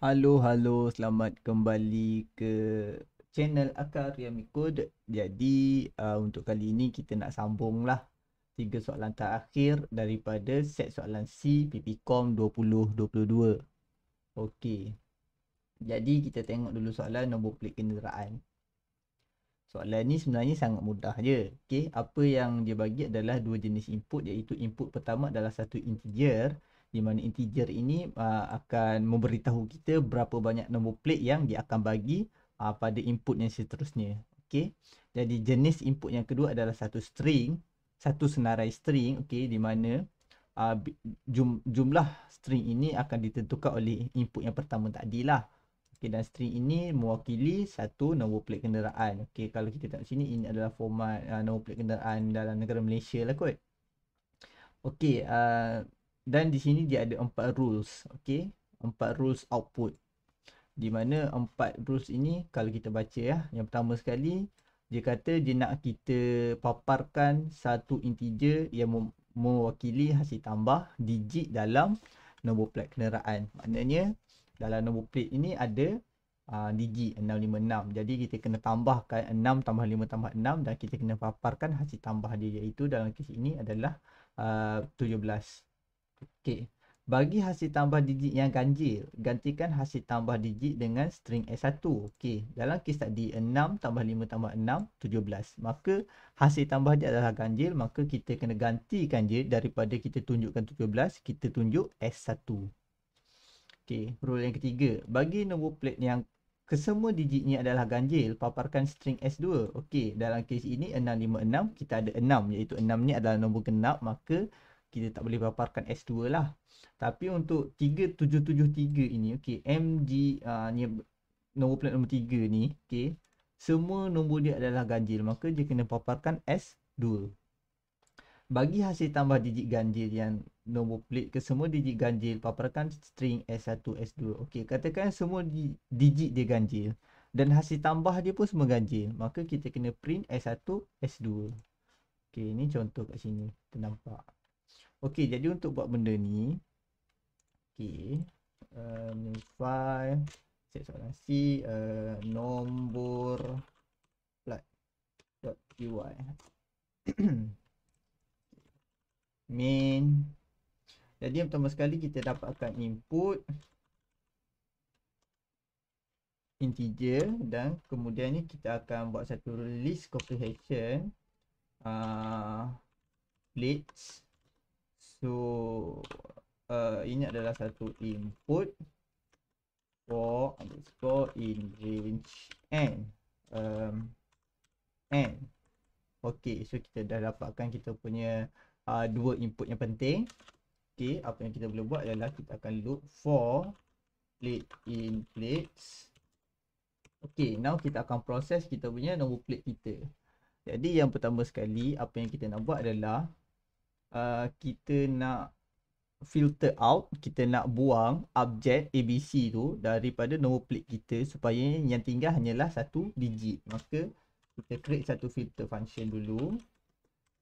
Halo, halo, selamat kembali ke channel Akar Yamikud Jadi, uh, untuk kali ini kita nak sambung lah Tiga soalan terakhir daripada set soalan C PPKom 2022 Okey Jadi, kita tengok dulu soalan nombor pelik kenderaan Soalan ni sebenarnya sangat mudah je Okey, apa yang dia bagi adalah dua jenis input Iaitu input pertama adalah satu integer di mana integer ini uh, akan memberitahu kita berapa banyak nombor plate yang dia akan bagi uh, pada input yang seterusnya okey jadi jenis input yang kedua adalah satu string satu senarai string okey di mana uh, jum, jumlah string ini akan ditentukan oleh input yang pertama tadilah okey dan string ini mewakili satu nombor plate kenderaan okey kalau kita tengok sini ini adalah format uh, nombor plate kenderaan dalam negara Malaysia lah kot okey uh, dan di sini dia ada empat rules, okay? Empat rules output. Di mana empat rules ini kalau kita baca ya. Yang pertama sekali, dia kata dia nak kita paparkan satu integer yang mewakili hasil tambah digit dalam nombor plate kenderaan. Maknanya dalam nombor plate ini ada uh, digit 656. Jadi kita kena tambahkan 6 tambah 5 tambah 6 dan kita kena paparkan hasil tambah dia iaitu dalam kes ini adalah ah, uh, 17. Okey. Bagi hasil tambah digit yang ganjil, gantikan hasil tambah digit dengan string S1. Okey, dalam kes tadi 6 tambah 5 tambah 6, 17. Maka hasil tambah dia adalah ganjil, maka kita kena gantikan dia daripada kita tunjukkan 17, kita tunjuk S1. Okey, rule yang ketiga. Bagi nombor plat yang kesemua digitnya adalah ganjil, paparkan string S2. Okey, dalam kes ini 656, kita ada 6 iaitu 6 ni adalah nombor genap, maka kita tak boleh paparkan S2 lah. Tapi untuk 3773 ini, okay, MG uh, ah, ni nombor plat nombor 3 ni, okay, semua nombor dia adalah ganjil. Maka dia kena paparkan S2. Bagi hasil tambah digit ganjil yang nombor plat ke semua digit ganjil, paparkan string S1, S2. Okay, katakan semua digit dia ganjil. Dan hasil tambah dia pun semua ganjil. Maka kita kena print S1, S2. Okay, ni contoh kat sini. Kita nampak. Okey, jadi untuk buat benda ni Okey uh, New file soalan C uh, Nombor Plot Dot py Main Jadi yang pertama sekali kita dapatkan input Integer dan kemudian ni kita akan buat satu list comprehension uh, Plates So uh, ini adalah satu input for underscore in range n. Um, n. Okay, so kita dah dapatkan kita punya uh, dua input yang penting. Okay, apa yang kita boleh buat adalah kita akan look for plate in plates. Okay, now kita akan proses kita punya nombor plate kita. Jadi yang pertama sekali, apa yang kita nak buat adalah uh, kita nak filter out, kita nak buang objek ABC tu daripada nombor plate kita supaya yang tinggal hanyalah satu digit. Maka kita create satu filter function dulu.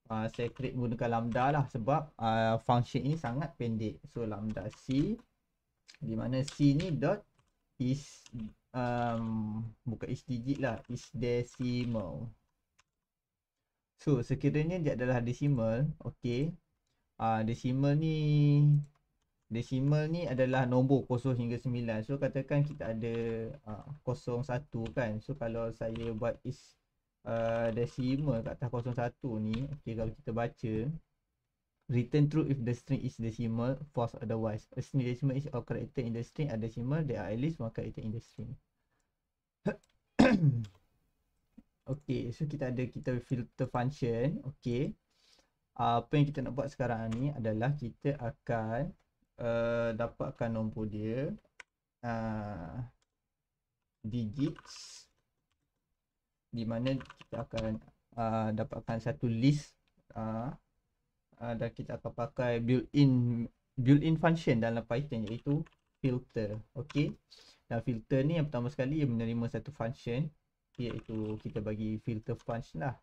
Uh, saya create menggunakan lambda lah sebab uh, function ini sangat pendek. So lambda C di mana C ni dot is um, bukan is digit lah is decimal. So sekiranya dia adalah decimal, okay. Ah uh, decimal ni decimal ni adalah nombor 0 hingga 9. So katakan kita ada uh, ah, 01 kan. So kalau saya buat is uh, decimal kat atas 01 ni, Okay, kalau kita baca Return true if the string is decimal, false otherwise. A string decimal is a character in the string, a decimal, there are at least one character in the string. Okay, so kita ada kita filter function. Okay. Uh, apa yang kita nak buat sekarang ni adalah kita akan uh, dapatkan nombor dia uh, digits di mana kita akan uh, dapatkan satu list uh, uh, dan kita akan pakai built-in built-in function dalam Python iaitu filter. Okay. Dan filter ni yang pertama sekali ia menerima satu function iaitu kita bagi filter punch lah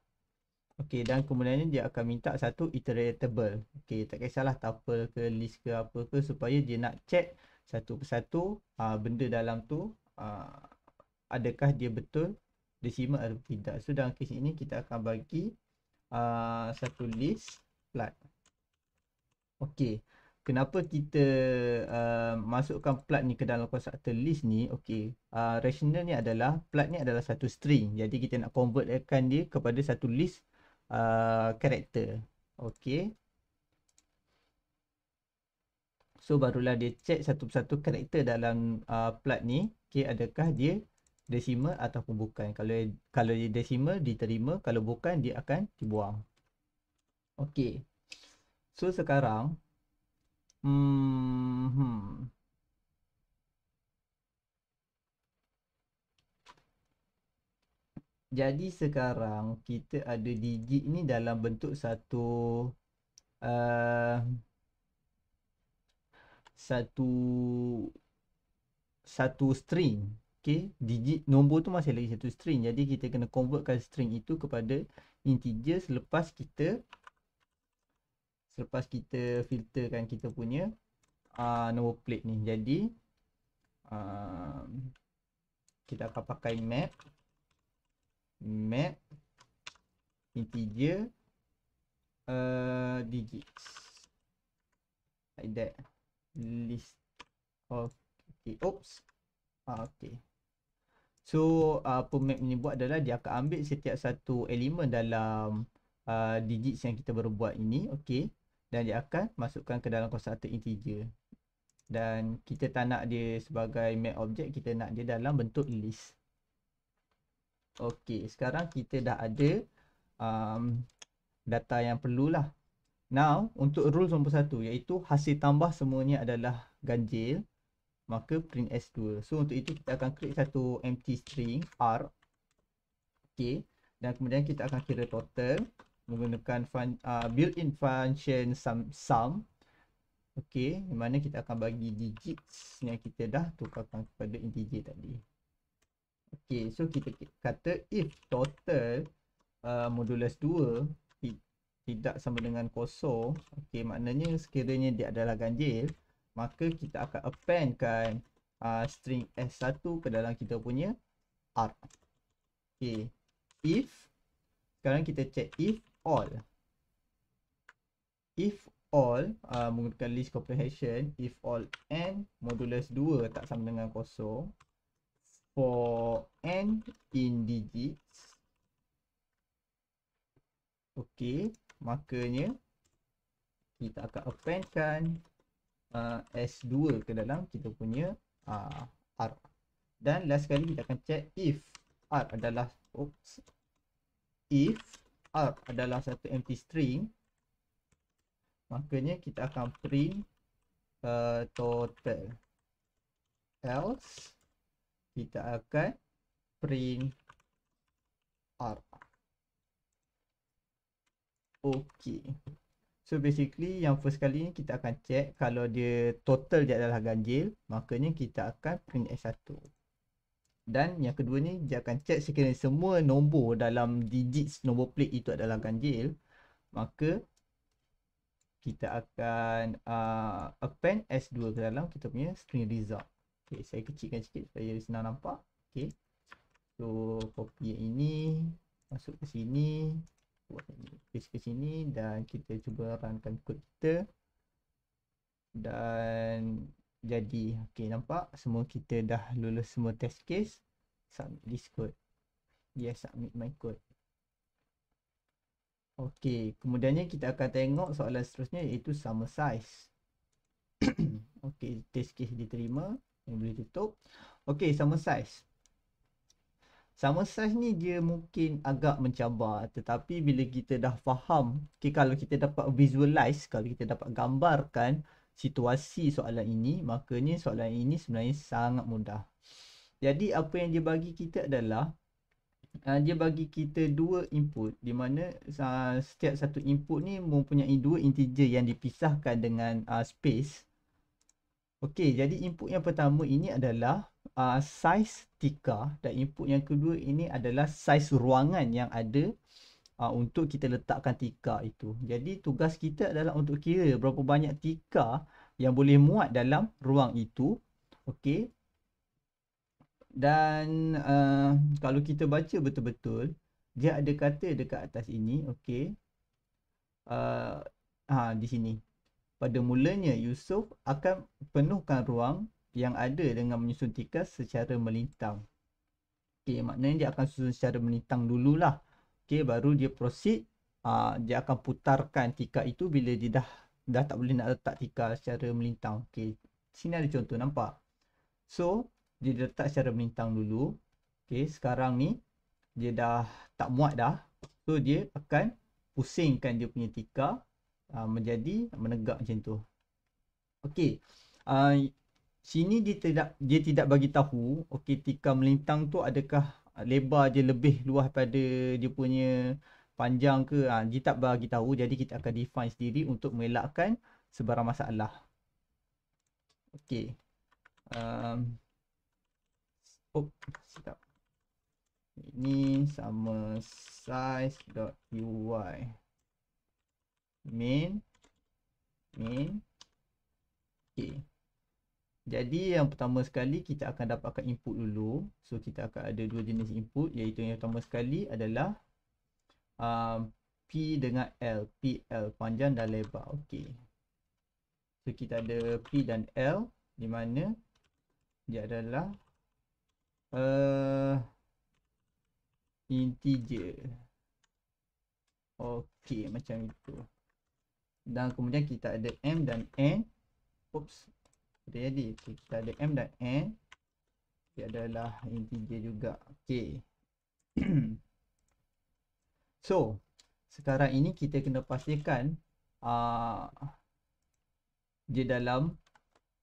Okey dan kemudian dia akan minta satu iteratable Okey tak kisahlah tuple ke list ke apa ke supaya dia nak check satu persatu aa, ah, benda dalam tu aa, ah, adakah dia betul decimal atau tidak so dalam kes ini kita akan bagi aa, ah, satu list flat. Okey kenapa kita uh, masukkan plat ni ke dalam constructor list ni okey uh, rational ni adalah plat ni adalah satu string jadi kita nak convertkan dia kepada satu list uh, character okey so barulah dia check satu persatu karakter dalam uh, plat ni okey adakah dia decimal ataupun bukan kalau kalau dia decimal diterima kalau bukan dia akan dibuang okey so sekarang Mm-hmm. Jadi sekarang kita ada digit ni dalam bentuk satu uh, satu satu string. Okay. Digit nombor tu masih lagi satu string. Jadi kita kena convertkan string itu kepada integer selepas kita selepas kita filterkan kita punya uh, nombor plate ni jadi uh, kita akan pakai map map integer uh, digits like that list of okay. oops ah, okay so apa map ni buat adalah dia akan ambil setiap satu elemen dalam uh, digits yang kita baru buat ini okay dan dia akan masukkan ke dalam constructor integer dan kita tak nak dia sebagai main object kita nak dia dalam bentuk list Okey, sekarang kita dah ada um, data yang perlulah now untuk rule nombor satu iaitu hasil tambah semuanya adalah ganjil maka print s2 so untuk itu kita akan create satu empty string r Okey, dan kemudian kita akan kira total menggunakan fun, uh, built-in function sum, sum. Okey, di mana kita akan bagi digits yang kita dah tukarkan kepada integer tadi. Okey, so kita kata if total uh, modulus 2 tidak sama dengan kosong, okey maknanya sekiranya dia adalah ganjil, maka kita akan appendkan uh, string s1 ke dalam kita punya r. Okey, if sekarang kita check if all if all uh, menggunakan list comprehension if all n modulus 2 tak sama dengan kosong for n in digits ok makanya kita akan appendkan uh, s2 ke dalam kita punya uh, r dan last kali kita akan check if r adalah oops if up adalah satu empty string makanya kita akan print uh, total else kita akan print up ok so basically yang first kali ni kita akan check kalau dia total dia adalah ganjil makanya kita akan print s1 dan yang kedua ni dia akan check sekiranya semua nombor dalam digit nombor plate itu adalah ganjil maka kita akan uh, append S2 ke dalam kita punya string result okay, saya kecilkan sikit supaya senang nampak okay. so copy yang ini masuk ke sini buat ini paste ke sini dan kita cuba runkan kod kita dan jadi ok nampak semua kita dah lulus semua test case submit this code yes submit my code ok kemudiannya kita akan tengok soalan seterusnya iaitu sama size ok test case diterima yang boleh tutup ok sama size sama size ni dia mungkin agak mencabar tetapi bila kita dah faham ok kalau kita dapat visualize kalau kita dapat gambarkan situasi soalan ini makanya soalan ini sebenarnya sangat mudah jadi apa yang dia bagi kita adalah uh, dia bagi kita dua input di mana uh, setiap satu input ni mempunyai dua integer yang dipisahkan dengan uh, space okey jadi input yang pertama ini adalah uh, size tikar dan input yang kedua ini adalah size ruangan yang ada uh, untuk kita letakkan tika itu. Jadi tugas kita adalah untuk kira berapa banyak tika yang boleh muat dalam ruang itu. Okey. Dan uh, kalau kita baca betul-betul, dia ada kata dekat atas ini, okey. Uh, eh, ha, ah, di sini. Pada mulanya Yusuf akan penuhkan ruang yang ada dengan menyusun tikar secara melintang. Okey, maknanya dia akan susun secara melintang dululah okey baru dia proceed uh, dia akan putarkan tika itu bila dia dah dah tak boleh nak letak tika secara melintang okey sini ada contoh nampak so dia letak secara melintang dulu okey sekarang ni dia dah tak muat dah so dia akan pusingkan dia punya tika uh, ah, menjadi menegak macam tu okey uh, sini dia tidak dia tidak bagi tahu okey tika melintang tu adakah lebar je lebih luas pada dia punya panjang ke ha, dia tak bagi tahu jadi kita akan define sendiri untuk mengelakkan sebarang masalah okey um, oh sekejap ini sama size dot UI main main okey jadi yang pertama sekali kita akan dapatkan input dulu. So kita akan ada dua jenis input iaitu yang pertama sekali adalah um, P dengan L. P, L panjang dan lebar. Okey. So kita ada P dan L di mana dia adalah uh, integer. Okey macam itu. Dan kemudian kita ada M dan N. Oops, kita jadi okay, kita ada m dan n dia adalah integer juga. Okay, so, sekarang ini kita kena pastikan uh, dia dalam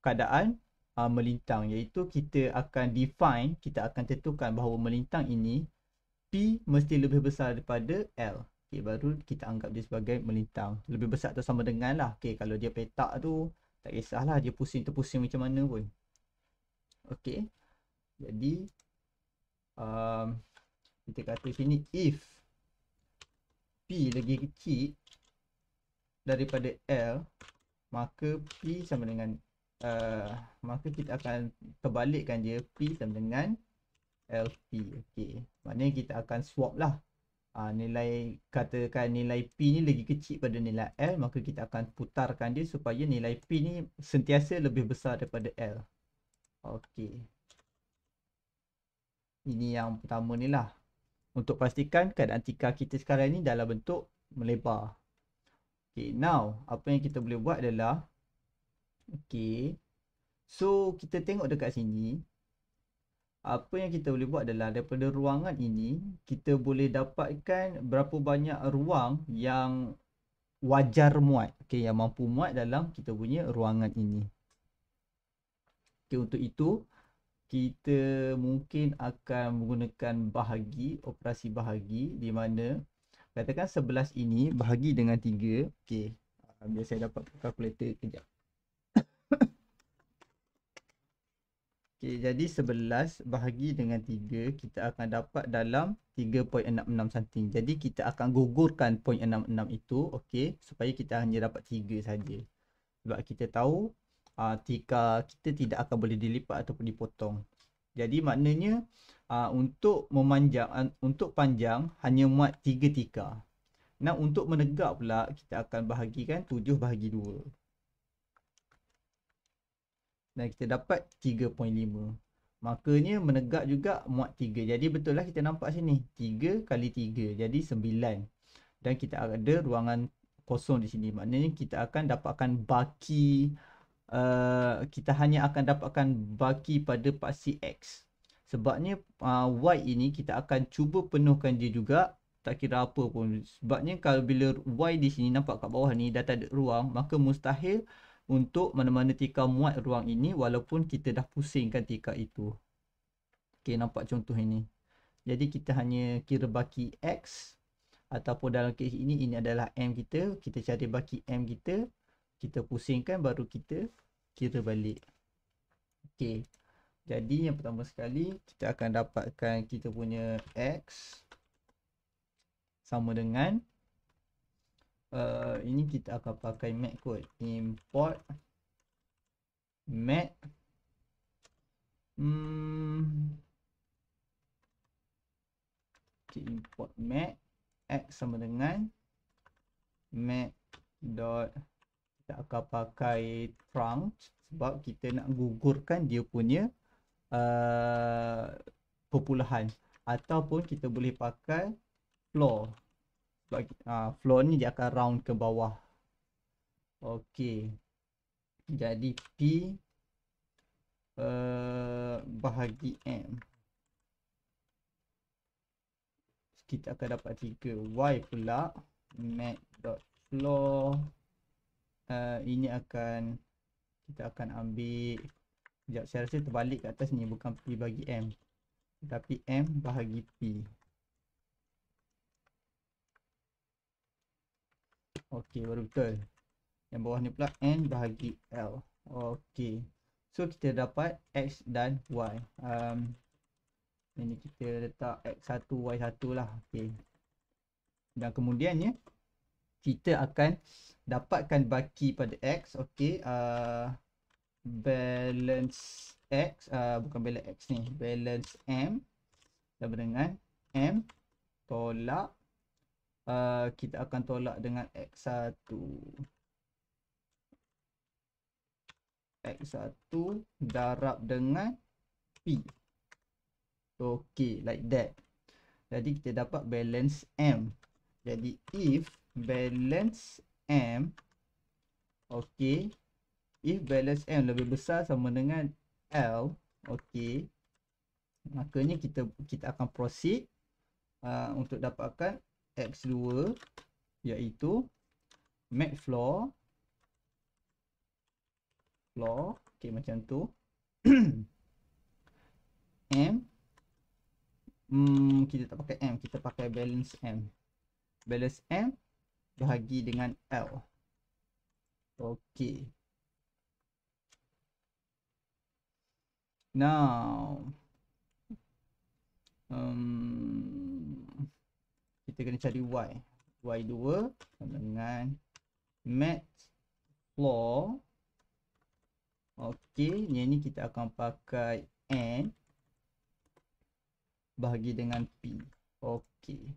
keadaan uh, melintang iaitu kita akan define, kita akan tentukan bahawa melintang ini P mesti lebih besar daripada L. Okay, baru kita anggap dia sebagai melintang. Lebih besar atau sama dengan lah. Okay, kalau dia petak tu tak kisahlah dia pusing terpusing macam mana pun okey jadi um, kita kata sini if p lagi kecil daripada l maka p sama dengan uh, maka kita akan terbalikkan dia p sama dengan lp okey maknanya kita akan swap lah uh, nilai katakan nilai P ni lagi kecil pada nilai L maka kita akan putarkan dia supaya nilai P ni sentiasa lebih besar daripada L. Okey. Ini yang pertama ni lah. Untuk pastikan keadaan tika kita sekarang ni dalam bentuk melebar. Okay, now apa yang kita boleh buat adalah Okay, so kita tengok dekat sini apa yang kita boleh buat adalah daripada ruangan ini kita boleh dapatkan berapa banyak ruang yang wajar muat okay, yang mampu muat dalam kita punya ruangan ini Okay, untuk itu kita mungkin akan menggunakan bahagi operasi bahagi di mana katakan 11 ini bahagi dengan 3 okey ah, biasa dapat kalkulator kejap Okay, jadi 11 bahagi dengan 3 kita akan dapat dalam 3.66 something. Jadi kita akan gugurkan 0.66 itu okay, supaya kita hanya dapat 3 saja. Sebab kita tahu uh, tika kita tidak akan boleh dilipat ataupun dipotong. Jadi maknanya uh, untuk memanjang, uh, untuk panjang hanya muat 3 tika. Nah untuk menegak pula kita akan bahagikan 7 bahagi 2 dan kita dapat 3.5 makanya menegak juga muat 3 jadi betul lah kita nampak sini 3 kali 3 jadi 9 dan kita ada ruangan kosong di sini maknanya kita akan dapatkan baki uh, kita hanya akan dapatkan baki pada paksi X sebabnya uh, Y ini kita akan cuba penuhkan dia juga tak kira apa pun sebabnya kalau bila Y di sini nampak kat bawah ni dah tak ada ruang maka mustahil untuk mana-mana tikar muat ruang ini walaupun kita dah pusingkan tikar itu. Okey, nampak contoh ini. Jadi kita hanya kira baki X ataupun dalam kes ini, ini adalah M kita. Kita cari baki M kita. Kita pusingkan baru kita kira balik. Okey. Jadi yang pertama sekali kita akan dapatkan kita punya X sama dengan 0.5 uh, ini kita akan pakai mat kot import mat hmm kita import mat x sama dengan mat dot kita akan pakai trunk sebab kita nak gugurkan dia punya uh, perpuluhan ataupun kita boleh pakai floor sebab uh, floor ni dia akan round ke bawah okey jadi p uh, bahagi m kita akan dapat 3 y pula mat.floor uh, eh, ini akan kita akan ambil sekejap saya rasa terbalik kat atas ni bukan p bagi m tetapi m bahagi p Okey, baru betul. Yang bawah ni pula N bahagi L. Okey. So, kita dapat X dan Y. Um, ini kita letak X1, Y1 lah. Okey. Dan kemudiannya, kita akan dapatkan baki pada X. Okey. Uh, balance X. Uh, bukan balance X ni. Balance M. Sama dengan M tolak uh, kita akan tolak dengan X1 X1 darab dengan P Okey, like that Jadi kita dapat balance M Jadi if balance M okey, If balance M lebih besar sama dengan L okey. Makanya kita kita akan proceed uh, Untuk dapatkan X2 iaitu map floor floor okey macam tu M hmm kita tak pakai M kita pakai balance M balance M bahagi dengan L okey now um kita kena cari y y2 dengan mat floor ok yang ni kita akan pakai n bahagi dengan p ok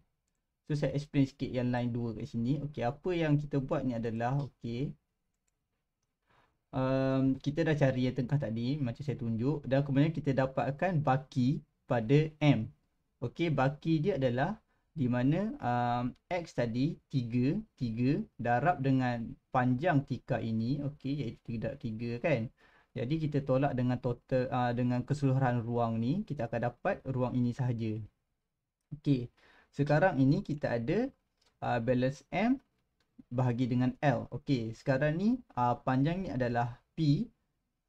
so saya explain sikit yang line 2 kat sini ok apa yang kita buat ni adalah ok um, kita dah cari yang tengah tadi macam saya tunjuk dan kemudian kita dapatkan baki pada m ok baki dia adalah di mana um, x tadi 3 3 darab dengan panjang tikar ini okey iaitu 3 3 kan jadi kita tolak dengan total uh, dengan keseluruhan ruang ni kita akan dapat ruang ini sahaja okey sekarang ini kita ada uh, balance m bahagi dengan l okey sekarang ni uh, panjang ni adalah p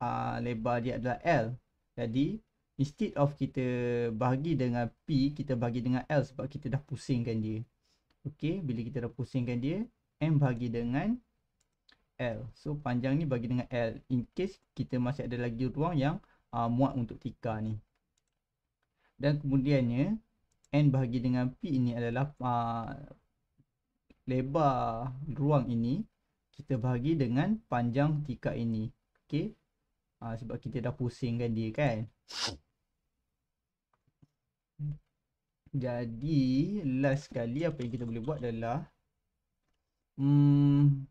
uh, lebar dia adalah l jadi instead of kita bagi dengan P kita bagi dengan L sebab kita dah pusingkan dia okey bila kita dah pusingkan dia M bagi dengan L so panjang ni bagi dengan L in case kita masih ada lagi ruang yang uh, muat untuk tikar ni dan kemudiannya N bahagi dengan P ini adalah uh, lebar ruang ini kita bahagi dengan panjang tikar ini okey uh, sebab kita dah pusingkan dia kan Jadi last sekali apa yang kita boleh buat adalah hmm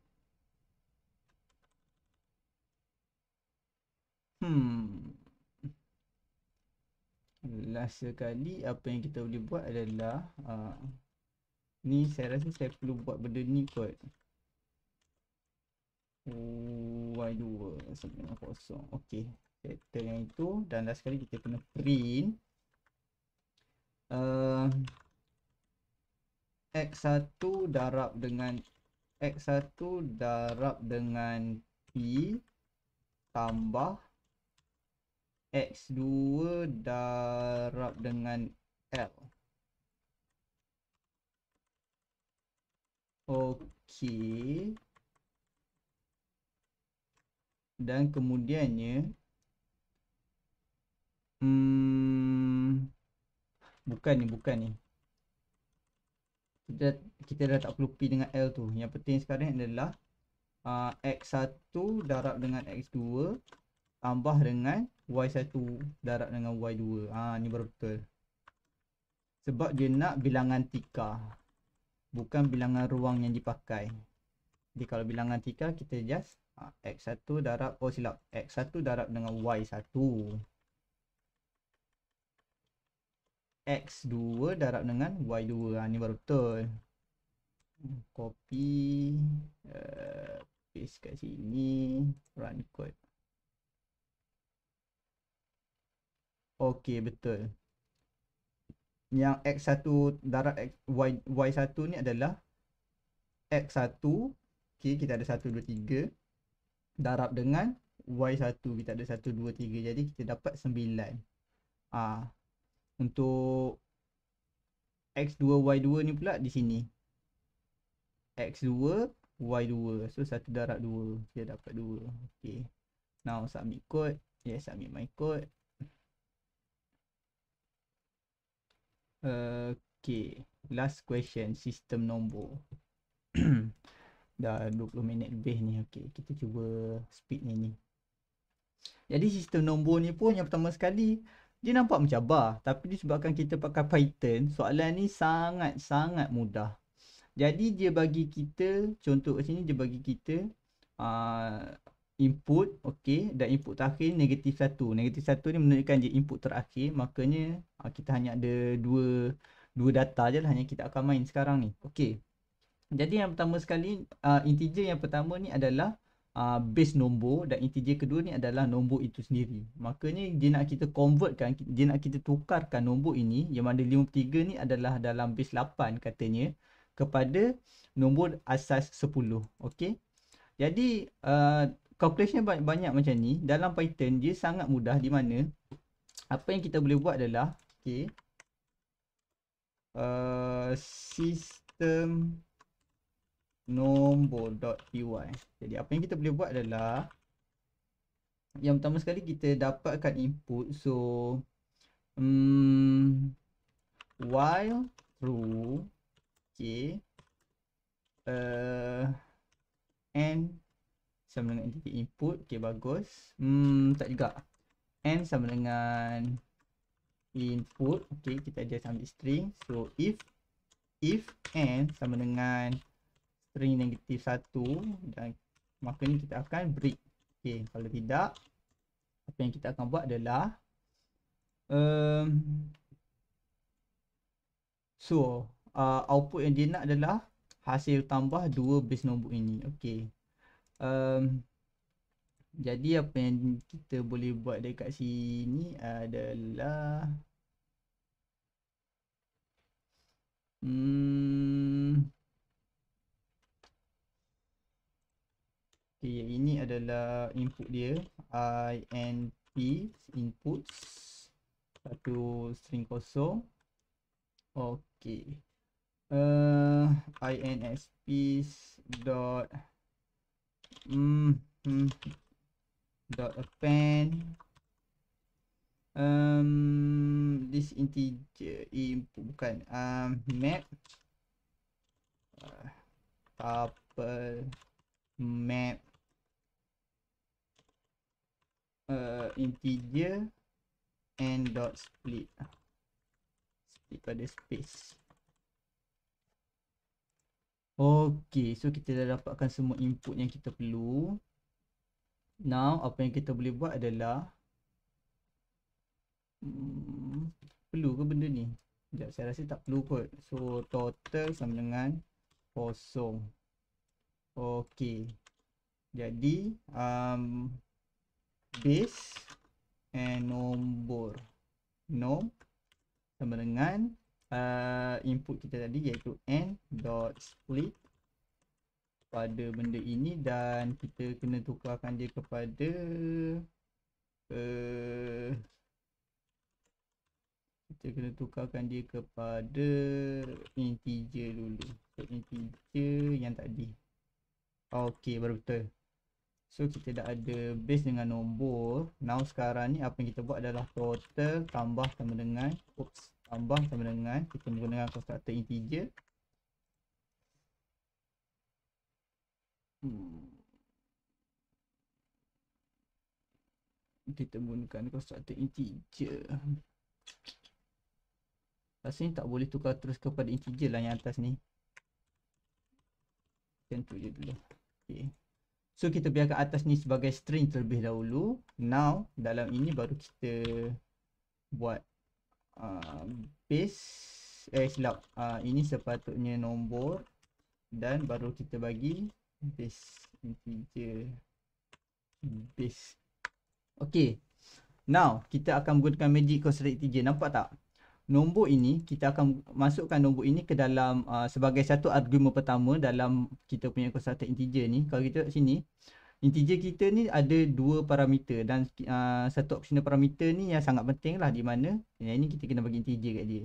hmm last sekali apa yang kita boleh buat adalah uh, ni saya rasa saya perlu buat benda ni kot y2 sama dengan kosong Okey, settle yang itu dan last sekali kita kena print X1 darab dengan X1 darab dengan P tambah X2 darab dengan L Okey. dan kemudiannya hmm Bukan ni, bukan ni. Kita, kita dah tak perlu P dengan L tu. Yang penting sekarang adalah uh, ah, X1 darab dengan X2 tambah dengan Y1 darab dengan Y2. Ha, ah, ni baru betul. Sebab dia nak bilangan tika. Bukan bilangan ruang yang dipakai. Jadi kalau bilangan tika, kita just uh, ah, X1 darab, oh silap. X1 darab dengan Y1. X2 darab dengan Y2 ha, Ni baru betul hmm, Copy uh, Paste kat sini Run code Okay betul Yang X1 darab X, y, Y1 ni adalah X1 Okay kita ada 1, 2, 3 Darab dengan Y1 kita ada 1, 2, 3 Jadi kita dapat 9 Ah, untuk x2 y2 ni pula di sini x2 y2 so satu darab dua dia dapat dua. okey now submit code yes submit my code okey last question system nombor dah 20 minit lebih ni okey kita cuba speed ni ni jadi sistem nombor ni pun yang pertama sekali dia nampak mencabar tapi disebabkan kita pakai python soalan ni sangat sangat mudah jadi dia bagi kita contoh kat sini dia bagi kita uh, input okey dan input terakhir negatif satu. negatif satu ni menunjukkan dia input terakhir makanya uh, kita hanya ada dua dua data je lah hanya kita akan main sekarang ni okey jadi yang pertama sekali uh, integer yang pertama ni adalah uh, base nombor dan integer kedua ni adalah nombor itu sendiri. Makanya dia nak kita convertkan, dia nak kita tukarkan nombor ini yang mana 53 ni adalah dalam base 8 katanya kepada nombor asas 10. Okay. Jadi uh, calculation banyak, banyak macam ni. Dalam Python dia sangat mudah di mana apa yang kita boleh buat adalah okay, uh, system nombor.py jadi apa yang kita boleh buat adalah yang pertama sekali kita dapatkan input so um, while true ok uh, and eh, sama dengan input, input. ok bagus hmm tak juga n sama dengan input ok kita ada ambil string so if if n sama dengan string negatif 1 dan maka ni kita akan break okay, kalau tidak apa yang kita akan buat adalah um, so uh, output yang dia nak adalah hasil tambah dua base notebook ini okay. um, jadi apa yang kita boleh buat dekat sini adalah hmm Okay, yang ini adalah input dia I n INP inputs satu string kosong okey uh, p dot mm, mm, dot append um, this integer input bukan um, map uh, map uh, integer n dot split split pada space Okey, so kita dah dapatkan semua input yang kita perlu. Now, apa yang kita boleh buat adalah hmm, perlu ke benda ni? Sekejap, saya rasa tak perlu kot. So, total sama dengan kosong. Okey. Jadi, um, base and nombor nom sama dengan uh, input kita tadi iaitu n dot split pada benda ini dan kita kena tukarkan dia kepada uh, kita kena tukarkan dia kepada integer dulu so, integer yang tadi Okey, baru betul. So kita dah ada base dengan nombor Now sekarang ni apa yang kita buat adalah total tambah sama dengan Oops, tambah sama dengan kita menggunakan constructor integer Hmm. Kita menggunakan constructor integer Rasa ni tak boleh tukar terus kepada integer lah yang atas ni Macam tu je dulu Okay So kita biarkan atas ni sebagai string terlebih dahulu Now dalam ini baru kita buat uh, um, base Eh silap uh, ini sepatutnya nombor Dan baru kita bagi base integer base Okay Now kita akan menggunakan magic constraint integer nampak tak? nombor ini kita akan masukkan nombor ini ke dalam uh, sebagai satu argument pertama dalam kita punya constructor integer ni kalau kita tengok sini integer kita ni ada dua parameter dan uh, satu optional parameter ni yang sangat penting lah di mana yang ini kita kena bagi integer kat dia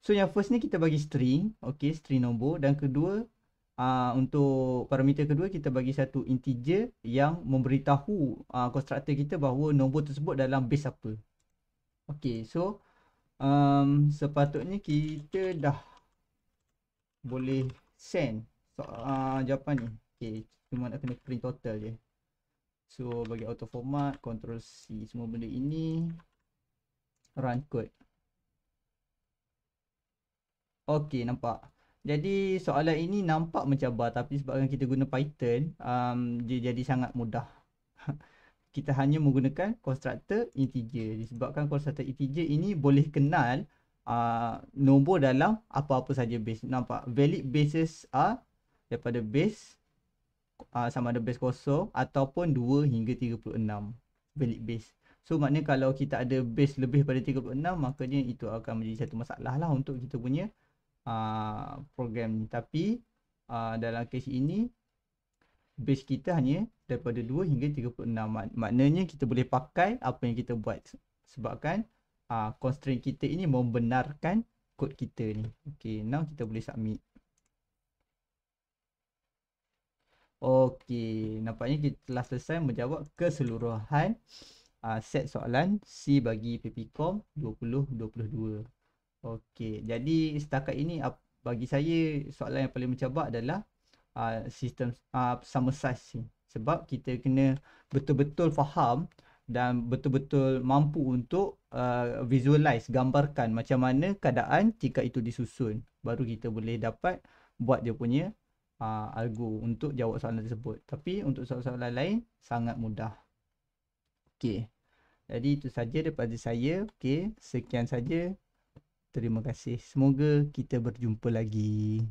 so yang first ni kita bagi string ok string nombor dan kedua uh, untuk parameter kedua kita bagi satu integer yang memberitahu uh, constructor kita bahawa nombor tersebut dalam base apa ok so um, sepatutnya kita dah boleh send so, uh, ah, jawapan ni okay, cuma nak kena print total je so bagi auto format, control C semua benda ini run code Okey nampak jadi soalan ini nampak mencabar tapi sebabkan kita guna python um, dia jadi sangat mudah kita hanya menggunakan constructor integer disebabkan constructor integer ini boleh kenal uh, nombor dalam apa-apa saja base nampak valid bases are daripada base uh, sama ada base kosong ataupun 2 hingga 36 valid base so maknanya kalau kita ada base lebih pada 36 makanya itu akan menjadi satu masalah lah untuk kita punya uh, program ni tapi uh, dalam kes ini base kita hanya daripada 2 hingga 36 maknanya kita boleh pakai apa yang kita buat sebabkan uh, constraint kita ini membenarkan kod kita ni okey now kita boleh submit okey nampaknya kita telah selesai menjawab keseluruhan uh, set soalan C bagi PPCOM 2022 okey jadi setakat ini bagi saya soalan yang paling mencabar adalah uh, sistem uh, sama size ni sebab kita kena betul-betul faham dan betul-betul mampu untuk uh, visualize gambarkan macam mana keadaan jika itu disusun baru kita boleh dapat buat dia punya uh, algo untuk jawab soalan tersebut tapi untuk soalan-soalan lain sangat mudah okey jadi itu saja daripada saya okey sekian saja terima kasih semoga kita berjumpa lagi